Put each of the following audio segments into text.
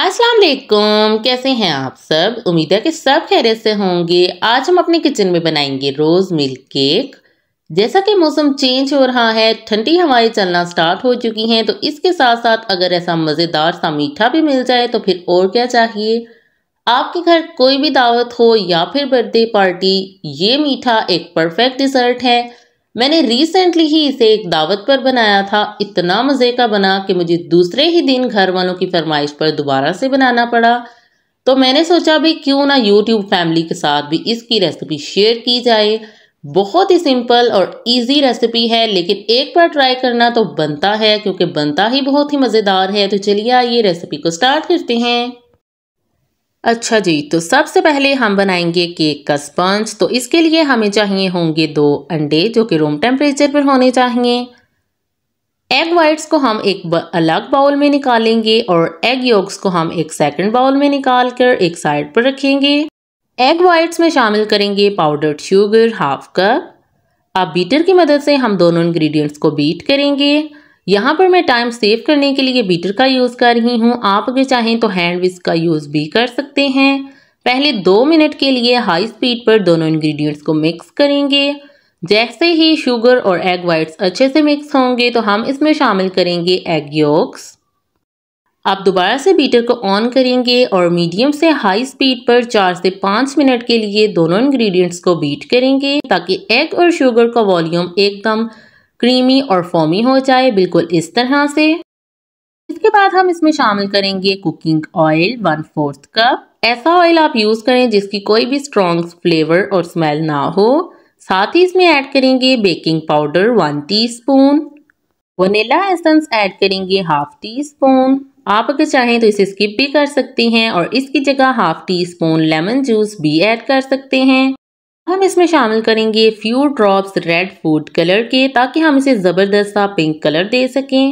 अस्सलाम वालेकुम कैसे हैं आप सब उम्मीद है कि सब खैरियत से होंगे आज हम अपने किचन में बनाएंगे रोज़ मिल्क केक जैसा कि मौसम चेंज हो रहा है ठंडी हवाएं चलना स्टार्ट हो चुकी हैं तो इसके साथ साथ अगर ऐसा मज़ेदार सा मीठा भी मिल जाए तो फिर और क्या चाहिए आपके घर कोई भी दावत हो या फिर बर्थडे पार्टी ये मीठा एक परफेक्ट डिज़र्ट है मैंने रिसेंटली ही इसे एक दावत पर बनाया था इतना मज़े का बना कि मुझे दूसरे ही दिन घर वालों की फरमाइश पर दोबारा से बनाना पड़ा तो मैंने सोचा भी क्यों ना यूट्यूब फैमिली के साथ भी इसकी रेसिपी शेयर की जाए बहुत ही सिंपल और इजी रेसिपी है लेकिन एक बार ट्राई करना तो बनता है क्योंकि बनता ही बहुत ही मज़ेदार है तो चलिए आइए रेसिपी को स्टार्ट करते हैं अच्छा जी तो सबसे पहले हम बनाएंगे केक का स्पंज तो इसके लिए हमें चाहिए होंगे दो अंडे जो कि रूम टेम्परेचर पर होने चाहिए एग वाइट्स को हम एक अलग बाउल में निकालेंगे और एग योग्स को हम एक सेकंड बाउल में निकाल कर एक साइड पर रखेंगे एग वाइट्स में शामिल करेंगे पाउडर्ड शुगर हाफ कप अब बीटर की मदद से हम दोनों इन्ग्रीडियंट्स को बीट करेंगे यहाँ पर मैं टाइम सेव करने के लिए बीटर का यूज़ कर रही हूँ आप अगर चाहें तो हैंड विस्क का यूज़ भी कर सकते हैं पहले दो मिनट के लिए हाई स्पीड पर दोनों इंग्रेडिएंट्स को मिक्स करेंगे जैसे ही शुगर और एग वाइट्स अच्छे से मिक्स होंगे तो हम इसमें शामिल करेंगे एग योक्स आप दोबारा से बीटर को ऑन करेंगे और मीडियम से हाई स्पीड पर चार से पाँच मिनट के लिए दोनों इंग्रेडिएंट्स को बीट करेंगे ताकि एग और शुगर का वॉल्यूम एकदम क्रीमी और फोमी हो जाए बिल्कुल इस तरह से इसके बाद हम इसमें शामिल करेंगे cooking oil one fourth cup ऐसा ऑयल आप यूज़ करें जिसकी कोई भी स्ट्रॉन्ग फ्लेवर और स्मेल ना हो साथ ही इसमें ऐड करेंगे baking powder one teaspoon vanilla essence add करेंगे हाफ टी स्पून आप अगर चाहें तो इसे स्किप भी कर सकते हैं और इसकी जगह half teaspoon lemon juice भी ऐड कर सकते हैं हम इसमें शामिल करेंगे few drops red food colour के ताकि हम इसे ज़बरदस्त सा पिंक कलर दे सकें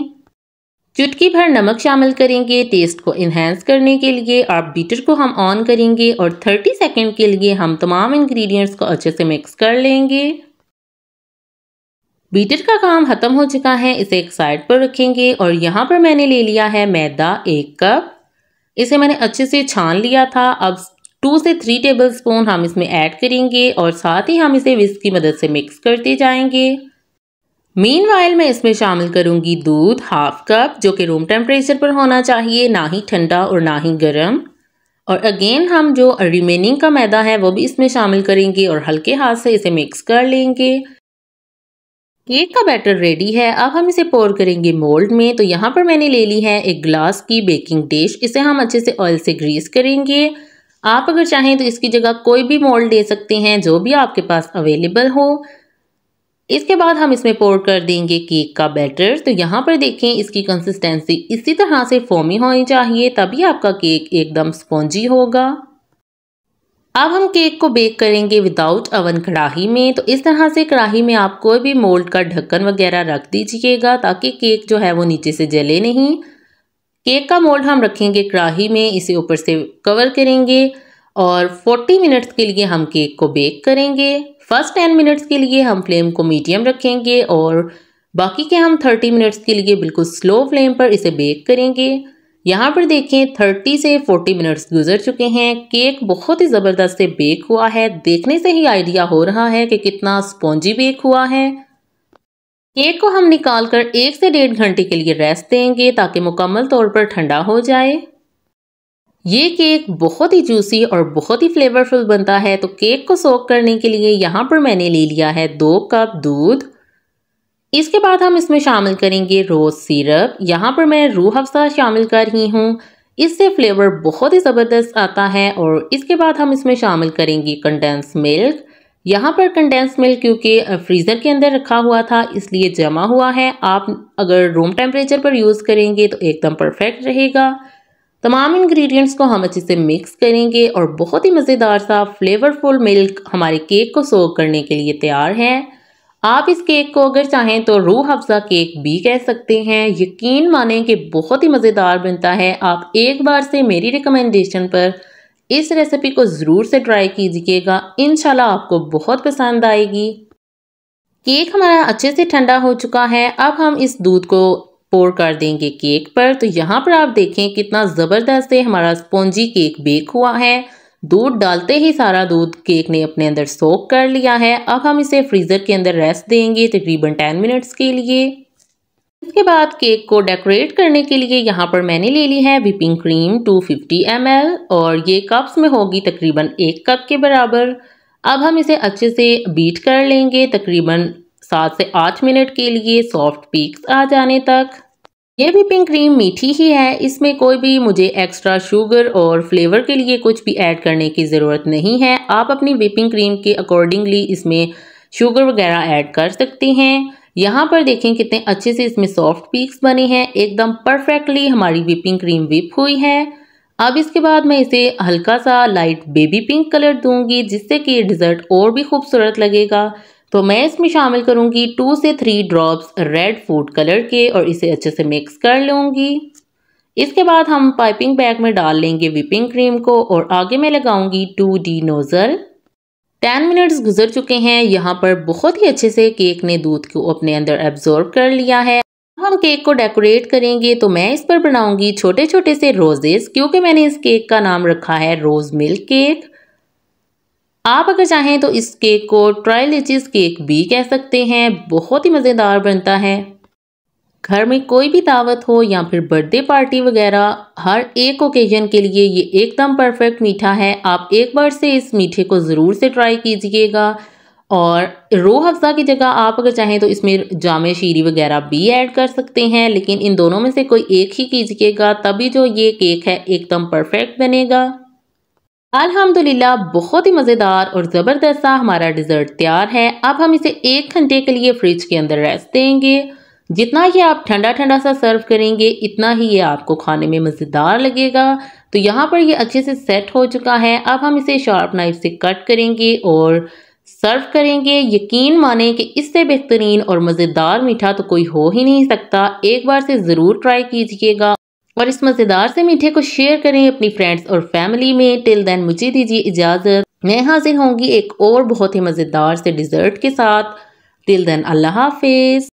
चुटकी भर नमक शामिल करेंगे टेस्ट को इन्हेंस करने के लिए आप बीटर को हम ऑन करेंगे और 30 सेकंड के लिए हम तमाम इंग्रेडिएंट्स को अच्छे से मिक्स कर लेंगे बीटर का काम ख़त्म हो चुका है इसे एक साइड पर रखेंगे और यहाँ पर मैंने ले लिया है मैदा एक कप इसे मैंने अच्छे से छान लिया था अब टू से थ्री टेबल स्पून हम इसमें ऐड करेंगे और साथ ही हम इसे विस्क की मदद से मिक्स करते जाएंगे मीन वाइल मैं इसमें शामिल करूंगी दूध हाफ कप जो कि रूम टेम्परेचर पर होना चाहिए ना ही ठंडा और ना ही गर्म और अगेन हम जो रिमेनिंग का मैदा है वो भी इसमें शामिल करेंगे और हल्के हाथ से इसे मिक्स कर लेंगे केक का बैटर रेडी है अब हम इसे पोर करेंगे मोल्ड में तो यहाँ पर मैंने ले ली है एक ग्लास की बेकिंग डिश इसे हम अच्छे से ऑयल से ग्रीस करेंगे आप अगर चाहें तो इसकी जगह कोई भी मोल्ड दे सकते हैं जो भी आपके पास अवेलेबल हो इसके बाद हम इसमें पोर कर देंगे केक का बैटर तो यहाँ पर देखें इसकी कंसिस्टेंसी इसी तरह से फोमी होनी चाहिए तभी आपका केक एकदम स्पॉन्जी होगा अब हम केक को बेक करेंगे विदाउट अवन कढ़ाही में तो इस तरह से कढ़ाही में आप कोई भी मोल्ड का ढक्कन वगैरह रख दीजिएगा ताकि केक जो है वो नीचे से जले नहीं केक का मोल्ड हम रखेंगे कढ़ाही में इसे ऊपर से कवर करेंगे और 40 मिनट्स के लिए हम केक को बेक करेंगे फर्स्ट 10 मिनट्स के लिए हम फ्लेम को मीडियम रखेंगे और बाकी के हम 30 मिनट्स के लिए बिल्कुल स्लो फ्लेम पर इसे बेक करेंगे यहाँ पर देखें 30 से 40 मिनट्स गुजर चुके हैं केक बहुत ही ज़बरदस्त से बेक हुआ है देखने से ही आइडिया हो रहा है कि कितना स्पॉन्जी बेक हुआ है केक को हम निकाल कर एक से डेढ़ घंटे के लिए रेस्ट देंगे ताकि मुकम्मल तौर पर ठंडा हो जाए ये केक बहुत ही जूसी और बहुत ही फ्लेवरफुल बनता है तो केक को सोक करने के लिए यहाँ पर मैंने ले लिया है दो कप दूध इसके बाद हम इसमें शामिल करेंगे रोज़ सिरप यहाँ पर मैं रूह अफसा शामिल कर रही हूँ इससे फ्लेवर बहुत ही ज़बरदस्त आता है और इसके बाद हम इसमें शामिल करेंगे कंडेंस मिल्क यहाँ पर कंडेंस मिल्क क्योंकि फ्रीज़र के अंदर रखा हुआ था इसलिए जमा हुआ है आप अगर रूम टेम्परेचर पर यूज़ करेंगे तो एकदम परफेक्ट रहेगा तमाम इंग्रेडिएंट्स को हम अच्छे से मिक्स करेंगे और बहुत ही मज़ेदार सा फ्लेवरफुल मिल्क हमारे केक को सोव करने के लिए तैयार है आप इस केक को अगर चाहें तो रूह अफजा केक भी कह सकते हैं यकीन माने कि बहुत ही मज़ेदार बनता है आप एक बार से मेरी रिकमेंडेशन पर इस रेसिपी को ज़रूर से ट्राई कीजिएगा इन आपको बहुत पसंद आएगी केक हमारा अच्छे से ठंडा हो चुका है अब हम इस दूध को पोर कर देंगे केक पर तो यहाँ पर आप देखें कितना ज़बरदस्त से हमारा स्पॉन्जी केक बेक हुआ है दूध डालते ही सारा दूध केक ने अपने अंदर सोख कर लिया है अब हम इसे फ्रीज़र के अंदर रेस्ट देंगे तकरीबन टेन मिनट्स के लिए इसके बाद केक को डेकोरेट करने के लिए यहाँ पर मैंने ले ली है विपिंग क्रीम 250 फिफ्टी और ये कप्स में होगी तकरीबन एक कप के बराबर अब हम इसे अच्छे से बीट कर लेंगे तकरीबन सात से आठ मिनट के लिए सॉफ्ट पीक्स आ जाने तक ये भी पिंक क्रीम मीठी ही है इसमें कोई भी मुझे एक्स्ट्रा शुगर और फ्लेवर के लिए कुछ भी ऐड करने की ज़रूरत नहीं है आप अपनी विपिंग क्रीम के अकॉर्डिंगली इसमें शुगर वगैरह ऐड कर सकते हैं यहाँ पर देखें कितने अच्छे से इसमें सॉफ्ट पीक्स बने हैं एकदम परफेक्टली हमारी विपिंग क्रीम विप हुई है अब इसके बाद मैं इसे हल्का सा लाइट बेबी पिंक कलर दूंगी जिससे कि ये डिज़र्ट और भी खूबसूरत लगेगा तो मैं इसमें शामिल करूंगी टू से three drops red food colour के और इसे अच्छे से मिक्स कर लूँगी इसके बाद हम पाइपिंग बैग में डाल लेंगे विपिंग क्रीम को और आगे मैं लगाऊंगी two D nozzle ten minutes गुजर चुके हैं यहाँ पर बहुत ही अच्छे से केक ने दूध को अपने अंदर एब्जॉर्ब कर लिया है हम केक को डेकोरेट करेंगे तो मैं इस पर बनाऊंगी छोटे छोटे से रोजेस क्योंकि मैंने इस केक का नाम रखा है रोज मिल्क केक आप अगर चाहें तो इस केक को ट्राई लिचिस केक भी कह सकते हैं बहुत ही मज़ेदार बनता है घर में कोई भी दावत हो या फिर बर्थडे पार्टी वगैरह हर एक ओकेजन के लिए ये एकदम परफेक्ट मीठा है आप एक बार से इस मीठे को ज़रूर से ट्राई कीजिएगा और रो अफ़ज़ा की जगह आप अगर चाहें तो इसमें जाम शीरी वगैरह भी ऐड कर सकते हैं लेकिन इन दोनों में से कोई एक ही कीजिएगा तभी जो ये केक है एकदम परफेक्ट बनेगा अल्हम्दुलिल्लाह बहुत ही मज़ेदार और ज़बरदस्त सा हमारा डिज़र्ट तैयार है अब हम इसे एक घंटे के लिए फ्रिज के अंदर रेस्ट देंगे जितना ये आप ठंडा ठंडा सा सर्व करेंगे इतना ही ये आपको खाने में मज़ेदार लगेगा तो यहाँ पर ये अच्छे से सेट हो चुका है अब हम इसे शार्प नाइफ से कट करेंगे और सर्व करेंगे यकीन माने कि इससे बेहतरीन और मज़ेदार मीठा तो कोई हो ही नहीं सकता एक बार से ज़रूर ट्राई कीजिएगा और इस मज़ेदार से मीठे को शेयर करें अपनी फ्रेंड्स और फैमिली में टिल देन मुझे दीजिए इजाज़त मैं हाजिर होंगी एक और बहुत ही मज़ेदार से डिज़र्ट के साथ टिल देन अल्लाह हाफिज़